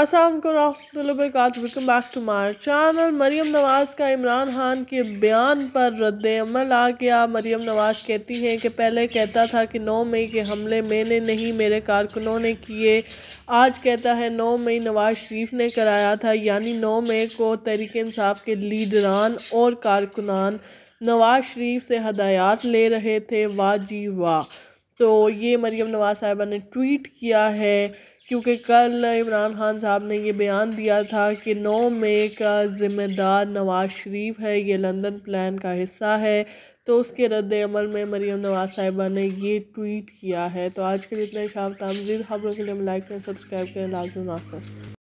Aslam welcome back to मार channel Maryam Nawaz का इमरान खान के बयान पर रद्द अमल आ गया मरीम नवाज़ कहती हैं कि पहले कहता था कि 9 मई के हमले मैंने नहीं मेरे कारकुनों ने किए आज कहता है 9 मई नवाज़ शरीफ ने कराया था यानी 9 मई को तहरीक इंसाफ के लीडरान और कारकुनान नवाज़ शरीफ से हदायत ले रहे थे वाह जी वाह तो ये मरीम नवाज़ साहिबा ने ट्वीट किया है क्योंकि कल इमरान खान साहब ने यह बयान दिया था कि नौ मई का ज़िम्मेदार नवाज शरीफ है ये लंदन प्लान का हिस्सा है तो उसके रद्द अमल में मरीम नवाज साहिबा ने ये ट्वीट किया है तो आज के लिए इतना शाम तमजीद खबरों के लिए हम लाइक करें सब्सक्राइब करें लाजम आसर